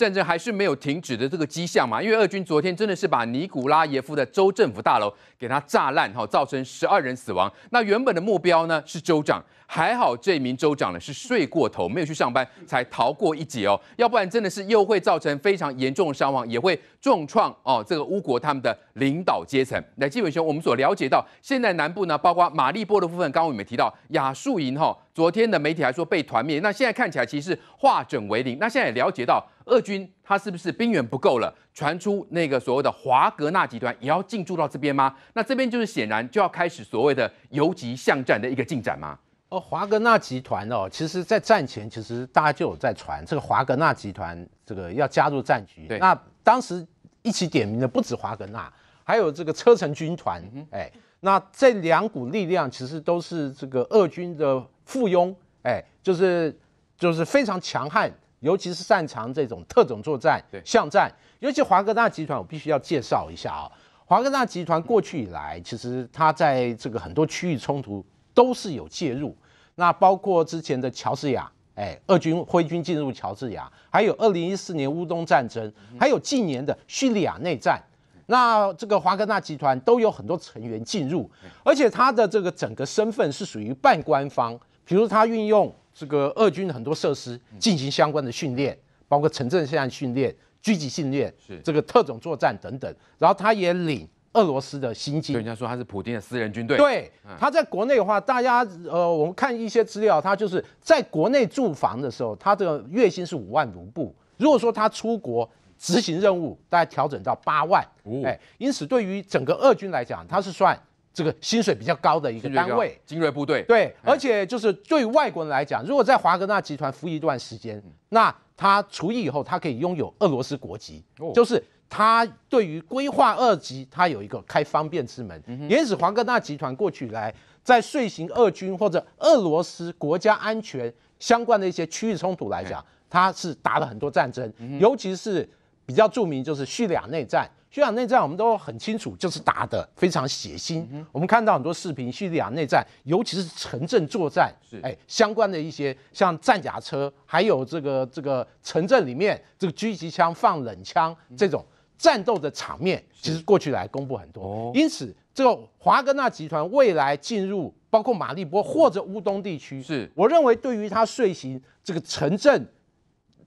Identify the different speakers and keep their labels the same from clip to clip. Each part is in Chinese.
Speaker 1: 战争还是没有停止的这个迹象嘛？因为俄军昨天真的是把尼古拉耶夫的州政府大楼给它炸烂哈，造成十二人死亡。那原本的目标呢是州长，还好这名州长呢是睡过头，没有去上班，才逃过一劫哦。要不然真的是又会造成非常严重的伤亡，也会重创哦这个乌国他们的领导阶层。那基本上我们所了解到现在南部呢，包括马利波的部分，刚刚我们提到亚速营哈，昨天的媒体还说被团灭，那现在看起来其实是化整为零。那现在也了解到。俄军他是不是兵源不够了？传出那个所谓的华格纳集团也要进驻到这边吗？那这边就是显然就要开始所谓的游击巷战的一个进展吗？
Speaker 2: 哦，华格纳集团哦，其实在战前其实大家就有在传这个华格纳集团这个要加入战局。那当时一起点名的不止华格纳，还有这个车臣军团。哎，那这两股力量其实都是这个俄军的附庸，哎，就是就是非常强悍。尤其是擅长这种特种作战、巷战，尤其华格纳集团，我必须要介绍一下啊。华格纳集团过去以来，其实它在这个很多区域冲突都是有介入，那包括之前的乔治亚，哎，俄军挥军进入乔治亚，还有二零一四年乌东战争，还有近年的叙利亚内战，那这个华格纳集团都有很多成员进入，而且它的这个整个身份是属于半官方，比如它运用。这个俄军很多设施进行相关的训练，包括城镇现在训练、狙击训练、是这个特种作战等等。然后他也领俄罗斯的
Speaker 1: 薪金，人家说他是普京的私人军队。对，他
Speaker 2: 在国内的话，大家呃，我们看一些资料，他就是在国内住房的时候，他的月薪是五万卢布。如果说他出国执行任务，大概调整到八万。哎，因此对于整个俄军来讲，他是算。这个薪水比较高的一个单位，精锐部队。对，而且就是对外国人来讲，如果在华格纳集团服役一段时间，那他除役以后，他可以拥有俄罗斯国籍。就是他对于规划二级，他有一个开方便之门。也使华格纳集团过去来在遂行俄军或者俄罗斯国家安全相关的一些区域冲突来讲，他是打了很多战争，尤其是。比较著名就是叙利亚内战，叙利亚内战我们都很清楚，就是打的非常血腥。我们看到很多视频，叙利亚内战，尤其是城镇作战，是哎，相关的一些像战甲车，还有这个这个城镇里面这个狙击枪放冷枪这种战斗的场面，其实过去来公布很多。因此，这个华格纳集团未来进入包括马利波或者乌东地区，是我认为对于他遂行这个城镇。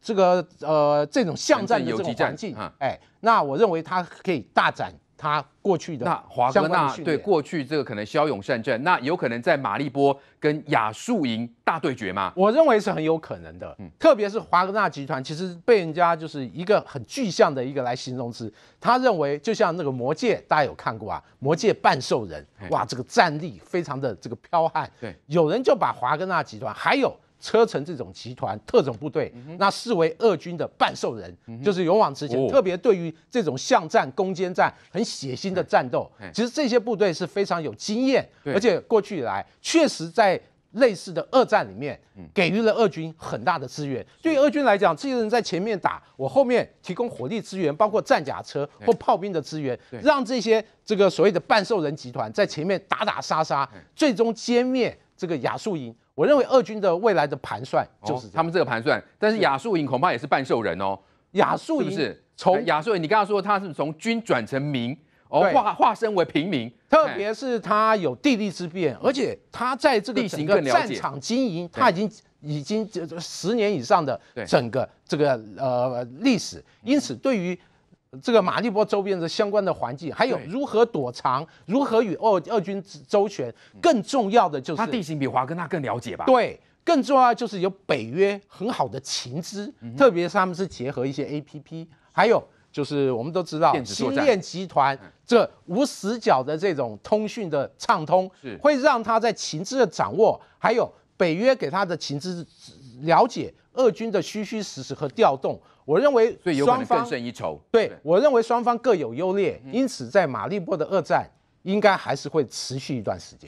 Speaker 2: 这个呃，这种巷战的这种环境，哎，那我认为他可以大展他过去的那华格那对过
Speaker 1: 去这个可能骁勇善战，那有可能在马利波跟亚速营大对决吗？
Speaker 2: 我认为是很有可能的，嗯，特别是华格纳集团其实被人家就是一个很具象的一个来形容之，他认为就像那个魔戒，大家有看过啊？魔戒半兽人，哇，这个战力非常的这个彪悍。对，有人就把华格纳集团还有。车臣这种集团特种部队，那视为俄军的半兽人，就是勇往直前。特别对于这种巷战、攻坚战很血腥的战斗，其实这些部队是非常有经验。而且过去以来，确实在类似的二战里面，给予了俄军很大的资源。对俄军来讲，这些人在前面打，我后面提供火力支援，包括战甲车或炮兵的资源，让这些这个所谓的半兽人集团在前面打打杀杀，最终歼灭这个亚速营。我认为俄军的未来的盘算就是
Speaker 1: 他们这个盘算，但是亚速营恐怕也是半兽人哦。亚速营是从亚速营，你刚刚说他是从军转成民，哦化化身为平民，特别是他有地利之便，而且
Speaker 2: 他在这个整个战场经营，他已经已经这这十年以上的整个这个呃历史，因此对于。这个马利波周边的相关的环境，还有如何躲藏，如何与俄俄军周旋，更重要的就是他地形比华哥那更了解吧？对，更重要的就是有北约很好的情资，特别是他们是结合一些 APP，还有就是我们都知道心链集团这无死角的这种通讯的畅通，会让他在情资的掌握，还有北约给他的情资。了解俄军的虚虚实实和调动，我认为双方更胜一筹。对我认为双方各有优劣，因此在马利波的二战应该还是会持续一段时间。